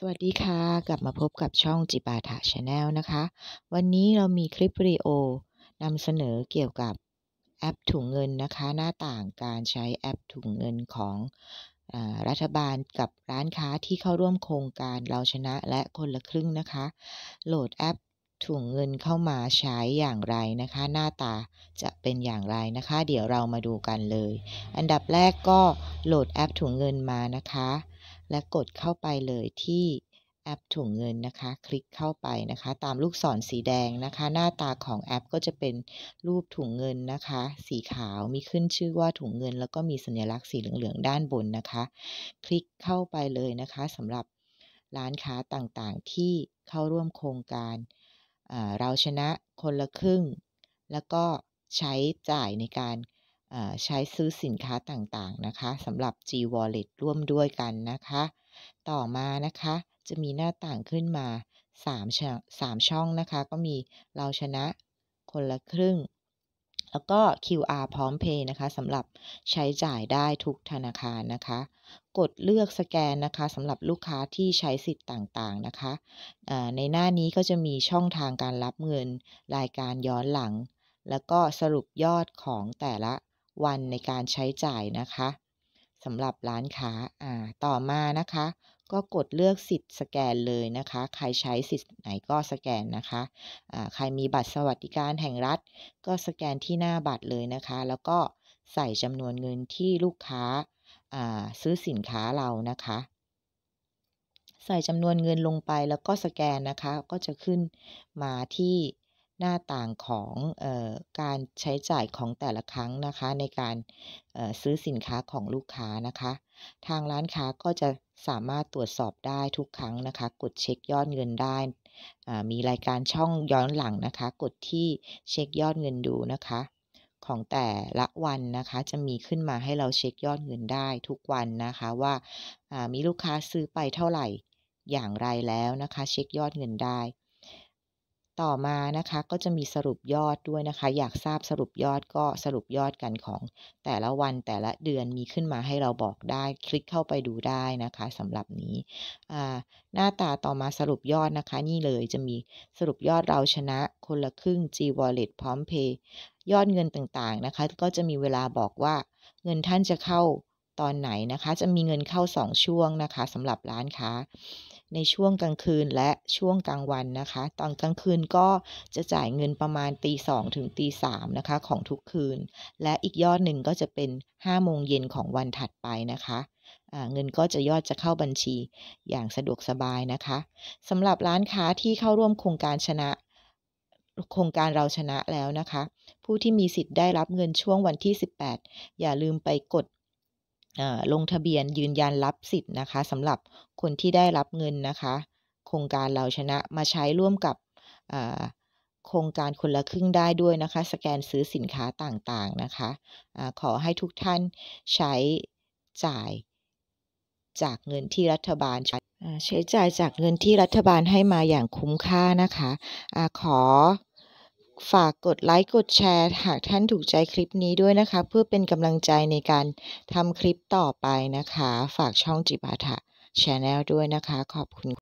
สวัสดีค่ะ กลับมาพบกับช่องจิปาถะชาแนลนะคะ วันนี้เรามีคลิปวิดีโอนำเสนอเกี่ยวกับแอปถุงเงินนะคะ หน้าต่างการใช้แอปถุงเงินของอรัฐบาลกับร้านค้าที่เข้าร่วมโครงการเราชนะและคนละครึ่งนะคะ โหลดแอปถุงเงินเข้ามาใช้อย่างไรนะคะ หน้าตาจะเป็นอย่างไรนะคะ เดี๋ยวเรามาดูกันเลย อันดับแรกก็โหลดแอปถุงเงินมานะคะ และกดเข้าไปเลยที่แอปถุงเงินนะคะ คลิกเข้าไปนะคะ ตามลูกศรสีแดงนะคะ หน้าตาของแอป ก็จะเป็นรูป ถุงเงินนะคะ สีขาวมีขึ้นชื่อว่าถุงเงิน แล้วก็มีสัญลักษณ์สีเหลืองๆด้านบนนะคะ คลิกเข้าไปเลยนะคะสำหรับร้านค้าต่างๆ ที่เข้าร่วมโครงการเราชนะคนละครึ่ง แล้วก็ใช้จ่ายในการใช้ซื้อสินค้าต่างๆนะคะสำหรับ G Wallet ร่วมด้วยกันนะคะ ต่อมานะคะจะมีหน้าต่างขึ้นมา3ช่องนะคะ ก็มีเราชนะ คน ละครึ่งแล้วก็ QR พร้อมเพย์นะคะสำหรับใช้จ่ายได้ทุกธนาคารนะคะ กดเลือกสแกนนะคะสำหรับลูกค้าที่ใช้สิทธิ์ต่างๆนะคะะในหน้านี้ก็จะมีช่องทางการรับเงิน รายการย้อนหลัง แล้วก็สรุปยอดของแต่ละวันในการใช้จ่ายนะคะสำหรับร้านค้าต่อมานะคะก็กดเลือกสิทธิ์สแกนเลยนะคะ ใครใช้สิทธิ์ไหนก็สแกนนะคะะใครมีบัตรสวัสดิการแห่งรัฐ ก็สแกนที่หน้าบัตรเลยนะคะ แล้วก็ใส่จำนวนเงินที่ลูกค้าซื้อสินค้าเรานะคะ ใส่จำนวนเงินลงไปแล้วก็สแกนนะคะก็จะขึ้นมาที่หน้าต่างของออการใช้จ่ายของแต่ละครั้งนะคะ ในการซื้อสินค้าของลูกค้านะคะ ทางร้านค้าก็จะสามารถตรวจสอบได้ทุกครั้งนะคะ กดเช็คยอดเงินได้มีรายการช่องย้อนหลังนะคะ กดที่เช็คยอดเงินดูนะคะ ของแต่ละวันนะคะ จะมีขึ้นมาให้เราเช็คยอดเงินได้ทุกวันนะคะว่ามีลูกค้าซื้อไปเท่าไหร่อย่างไรแล้วนะคะ เช็คยอดเงินได้ต่อมานะคะก็จะมีสรุปยอดด้วยนะคะ อยากทราบสรุปยอดก็สรุปยอดกันของแต่ละวันแต่ละเดือนมีขึ้นมาให้เราบอกได้ คลิกเข้าไปดูได้นะคะสำหรับนี้หน้าตาต่อมาสรุปยอดนะคะ นี่เลยจะมีสรุปยอดเราชนะคนละครึ่ง G Wallet พร้อมเพย์ยอดเงินต่างๆนะคะ ก็จะมีเวลาบอกว่าเงินท่านจะเข้าตอนไหนนะคะ จะมีเงินเข้า 2 ช่วงนะคะสำหรับร้านค้าในช่วงกลางคืนและช่วงกลางวันนะคะ ตอนกลางคืนก็จะจ่ายเงินประมาณตีสองถึงตีสามนะคะของทุกคืน และอีกยอดหนึ่งก็จะเป็นห้าโมงเย็นของวันถัดไปนะคะ เงินก็จะยอดจะเข้าบัญชีอย่างสะดวกสบายนะคะสำหรับร้านค้าที่เข้าร่วมโครงการชนะโครงการเราชนะแล้วนะคะ ผู้ที่มีสิทธิ์ได้รับเงินช่วงวันที่ 18 อย่าลืมไปกดลงทะเบียนยืนยันรับสิทธิ์นะคะสำหรับคนที่ได้รับเงินนะคะ โครงการเราชนะ มาใช้ร่วมกับโครงการคนละครึ่งได้ด้วยนะคะ สแกนซื้อสินค้าต่างๆนะคะอะขอให้ทุกท่านใช้จ่าย จากเงินที่รัฐบาลใช้จ่ายจากเงินที่รัฐบาลให้มาอย่างคุ้มค่านะคะอะขอฝากกดไลค์กดแชร์หากท่านถูกใจคลิปนี้ด้วยนะคะ เพื่อเป็นกำลังใจในการทำคลิปต่อไปนะคะ ฝากช่องจิบาทะชแนลด้วยนะคะ ขอบคุณ